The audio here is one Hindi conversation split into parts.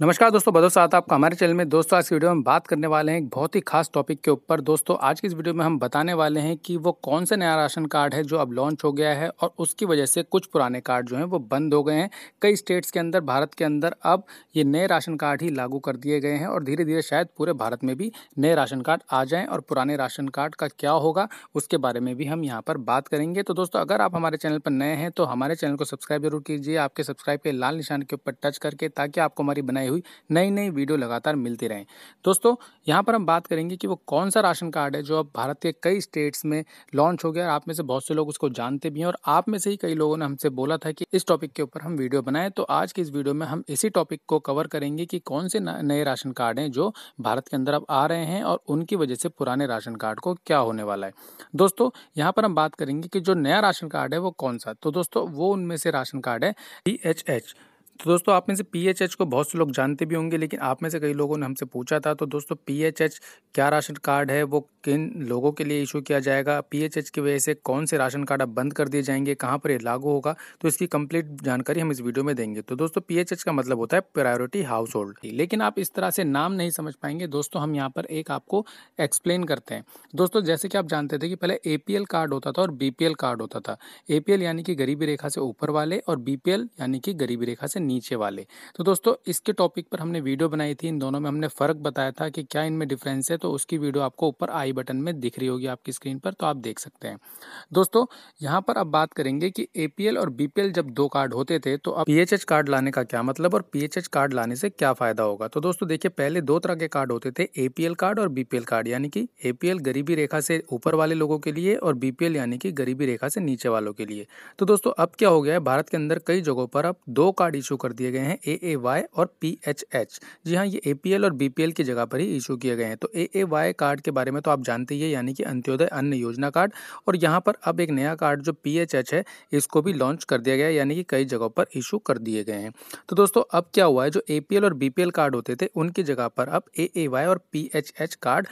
नमस्कार दोस्तों बदो साथ आपका हमारे चैनल में दोस्तों आज की वीडियो में बात करने वाले हैं एक बहुत ही खास टॉपिक के ऊपर दोस्तों आज की इस वीडियो में हम बताने वाले हैं कि वो कौन सा नया राशन कार्ड है जो अब लॉन्च हो गया है और उसकी वजह से कुछ पुराने कार्ड जो हैं वो बंद हो गए हैं कई स्टेट्स के अंदर भारत के अंदर अब ये नए राशन कार्ड ही लागू कर दिए गए हैं और धीरे धीरे शायद पूरे भारत में भी नए राशन कार्ड आ जाएँ और पुराने राशन कार्ड का क्या होगा उसके बारे में भी हम यहाँ पर बात करेंगे तो दोस्तों अगर आप हमारे चैनल पर नए हैं तो हमारे चैनल को सब्सक्राइब जरूर कीजिए आपके सब्सक्राइब के लाल निशान के ऊपर टच करके ताकि आपको हमारी बनाई बनाई हुई नई नई वीडियो लगातार मिलती रहें दोस्तों यहाँ पर हम बात करेंगे कि वो कौन सा राशन कार्ड है जो अब भारत के कई स्टेट्स में लॉन्च हो गया और आप में से बहुत से लोग उसको जानते भी हैं और आप में से ही कई लोगों ने हमसे बोला था कि इस टॉपिक के ऊपर हम वीडियो बनाएं तो आज की इस वीडियो में हम इसी टॉपिक को कवर करेंगे कि कौन से नए राशन कार्ड हैं जो भारत के अंदर अब आ रहे हैं और उनकी वजह से पुराने राशन कार्ड को क्या होने वाला है दोस्तों यहाँ पर हम बात करेंगे कि जो नया राशन कार्ड है वो कौन सा तो दोस्तों वो उनमें से राशन कार्ड है डी तो दोस्तों आप में से एच को बहुत से लोग जानते भी होंगे लेकिन आप में से कई लोगों ने हमसे पूछा था तो दोस्तों एच क्या राशन कार्ड है वो किन लोगों के लिए इशू किया जाएगा एच की वजह से कौन से राशन कार्ड अब बंद कर दिए जाएंगे कहाँ पर ये लागू होगा तो इसकी कंप्लीट जानकारी हम इस वीडियो में देंगे तो दोस्तों एच का मतलब होता है प्रायोरिटी हाउस होल्ड लेकिन आप इस तरह से नाम नहीं समझ पाएंगे दोस्तों हम यहाँ पर एक आपको एक्सप्लेन करते हैं दोस्तों जैसे कि आप जानते थे कि पहले ए कार्ड होता था और बी कार्ड होता था ए यानी कि गरीबी रेखा से ऊपर वाले और बी यानी कि गरीबी रेखा से नीचे वाले तो दोस्तों इसके टॉपिक पर हमने वीडियो बनाई थी इन दोनों में हमने फ़र्क बताया था कि क्या इनमें डिफरेंस है तो उसकी वीडियो आपको ऊपर आई बटन में दिख रही होगी आपकी स्क्रीन पर तो आप देख सकते हैं दोस्तों यहाँ पर अब बात करेंगे कि ए और बी जब दो कार्ड होते थे तो अब पी कार्ड लाने का क्या मतलब और पी कार्ड लाने से क्या फ़ायदा होगा तो दोस्तों देखिये पहले दो तरह के कार्ड होते थे ए कार्ड और बी कार्ड यानी कि ए गरीबी रेखा से ऊपर वाले लोगों के लिए और बी यानी कि गरीबी रेखा से नीचे वालों के लिए तो दोस्तों अब क्या हो गया है भारत के अंदर कई जगहों पर अब दो कार्ड इशू इशू कर दिए गए हैं ए ए वाई और पी एच एच जी हाँ ये ए पी एल और बी पी एल की जगह पर ही इशू किए गए हैं तो ए ए वाई कार्ड के बारे में तो आप जानते ही है यानी कि अंत्योदय अन्न योजना कार्ड और यहाँ पर अब एक नया कार्ड जो पी एच एच है इसको भी लॉन्च कर दिया गया है यानी कि कई जगहों पर इशू कर दिए गए हैं तो दोस्तों अब क्या हुआ है जो ए पी एल और बी पी एल कार्ड होते थे उनकी जगह पर अब ए ए वाई और पी एच एच कार्ड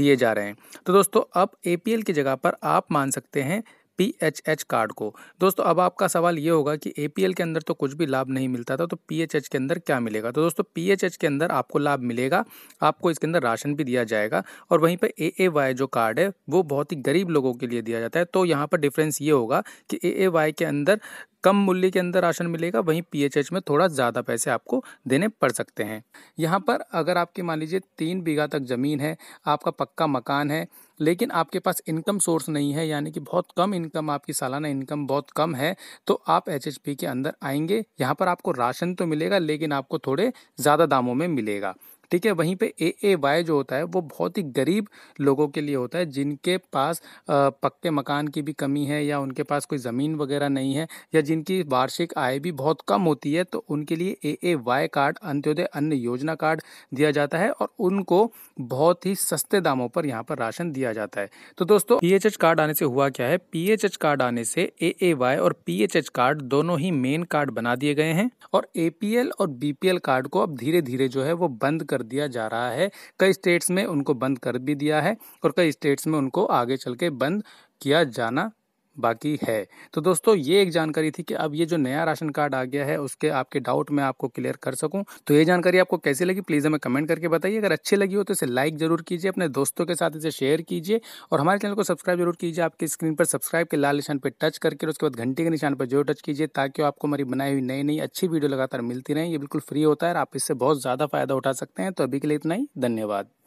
दिए जा रहे हैं तो दोस्तों अब ए पी एल की जगह पर आप मान सकते हैं पी एच एच कार्ड को दोस्तों अब आपका सवाल ये होगा कि ए पी एल के अंदर तो कुछ भी लाभ नहीं मिलता था तो पी एच एच के अंदर क्या मिलेगा तो दोस्तों पी एच एच के अंदर आपको लाभ मिलेगा आपको इसके अंदर राशन भी दिया जाएगा और वहीं पर ए ए वाई जो कार्ड है वो बहुत ही गरीब लोगों के लिए दिया जाता है तो यहाँ पर डिफरेंस ये होगा कि ए ए वाई के अंदर कम मूल्य के अंदर राशन मिलेगा वहीं पी एच एच में थोड़ा ज़्यादा पैसे आपको देने पड़ सकते हैं यहाँ पर अगर आपकी मान लीजिए तीन बीघा तक ज़मीन है आपका पक्का मकान है लेकिन आपके पास इनकम सोर्स नहीं है यानी कि बहुत कम इनकम आपकी सालाना इनकम बहुत कम है तो आप एच के अंदर आएंगे यहाँ पर आपको राशन तो मिलेगा लेकिन आपको थोड़े ज़्यादा दामों में मिलेगा ठीक है वहीं पे ए ए वाई जो होता है वो बहुत ही गरीब लोगों के लिए होता है जिनके पास पक्के मकान की भी कमी है या उनके पास कोई ज़मीन वगैरह नहीं है या जिनकी वार्षिक आय भी बहुत कम होती है तो उनके लिए A A Y card Antyodaya Anna Yojana card दिया जाता है और उनको बहुत ही सस्ते दामों पर यहाँ पर राशन दिया जाता है तो दोस्तों पी कार्ड आने से हुआ क्या है पी कार्ड आने से ए ए वाई और पी कार्ड दोनों ही मेन कार्ड बना दिए गए हैं और ए और बी कार्ड को अब धीरे धीरे जो है वो बंद कर कर दिया जा रहा है कई स्टेट्स में उनको बंद कर भी दिया है और कई स्टेट्स में उनको आगे चल के बंद किया जाना बाकी है तो दोस्तों ये एक जानकारी थी कि अब ये जो नया राशन कार्ड आ गया है उसके आपके डाउट मैं आपको क्लियर कर सकूं तो ये जानकारी आपको कैसी लगी प्लीज़ हमें कमेंट करके बताइए अगर अच्छी लगी हो तो इसे लाइक जरूर कीजिए अपने दोस्तों के साथ इसे शेयर कीजिए और हमारे चैनल को सब्सक्राइब जरूर कीजिए आपकी स्क्रीन पर सब्सक्राइब के लाल निशान पर टच करके उसके बाद घंटे के निशान पर जरूर टच कीजिए ताकि आपको हमारी बनाई हुई नई नई अच्छी वीडियो लगातार मिलती रहे ये बिल्कुल फ्री होता है और आप इससे बहुत ज़्यादा फायदा उठा सकते हैं तो अभी के लिए इतना ही धन्यवाद